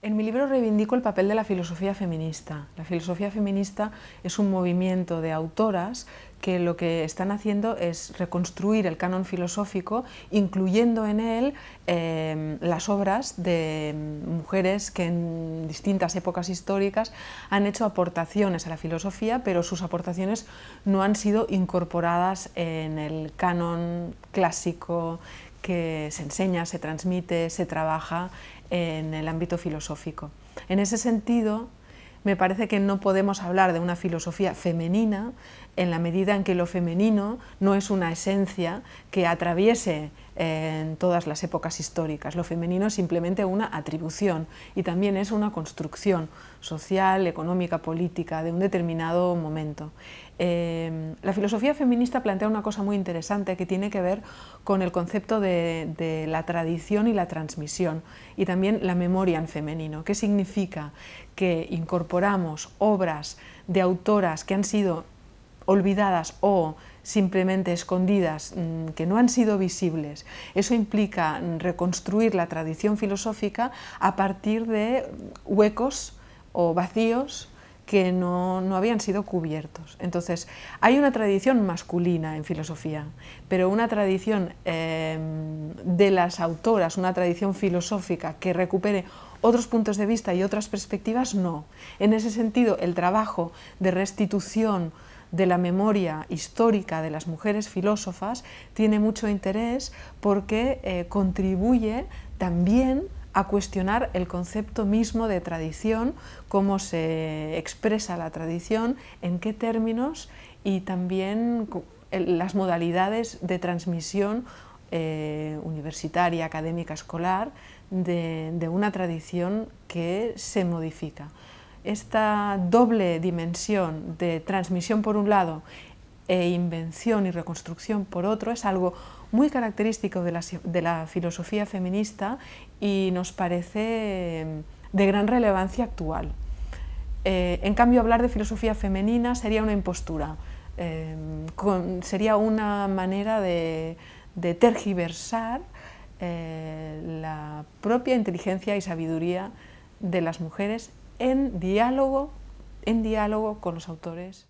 En mi libro reivindico el papel de la filosofía feminista. La filosofía feminista es un movimiento de autoras que lo que están haciendo es reconstruir el canon filosófico, incluyendo en él em, las obras de mujeres que en distintas épocas históricas han hecho aportaciones a la filosofía, pero sus aportaciones no han sido incorporadas en el canon clásico que se enseña, se transmite, se trabaja en el ámbito filosófico. En ese sentido, me parece que no podemos hablar de una filosofía femenina en la medida en que lo femenino no es una esencia que atraviese en todas las épocas históricas. Lo femenino es simplemente una atribución y también es una construcción social, económica, política de un determinado momento. Em, la filosofía feminista plantea una cosa muy interesante que tiene que ver con el concepto de, de, la tradición y la transmisión y también la memoria en femenino. ¿Qué significa? Que incorporamos obras de autoras que han sido olvidadas o simplemente escondidas, mm, que no han sido visibles. Eso implica mm, reconstruir la tradición filosófica a partir de huecos o vacíos que no, habían sido cubiertos. Entonces, hay una tradición masculina en filosofía, pero una tradición em, de las autoras, una tradición filosófica que recupere otros puntos de vista y otras perspectivas, no. En ese sentido, el trabajo de restitución de la memoria histórica de las mujeres filósofas tiene mucho interés porque eh, contribuye también a cuestionar el concepto mismo de tradición, cómo se expresa la tradición, en qué términos y también las modalidades de transmisión eh, universitaria, académica, escolar, de una tradición que se modifica esta doble dimensión de transmisión por un lado e invención y reconstrucción por otro es algo muy característico de la, filosofía feminista y nos parece em, de gran relevancia actual. Eh, en cambio, hablar de filosofía femenina sería una impostura, em, sería una manera de, tergiversar eh, la propia inteligencia y sabiduría de las mujeres en diálogo, en diálogo con los autores.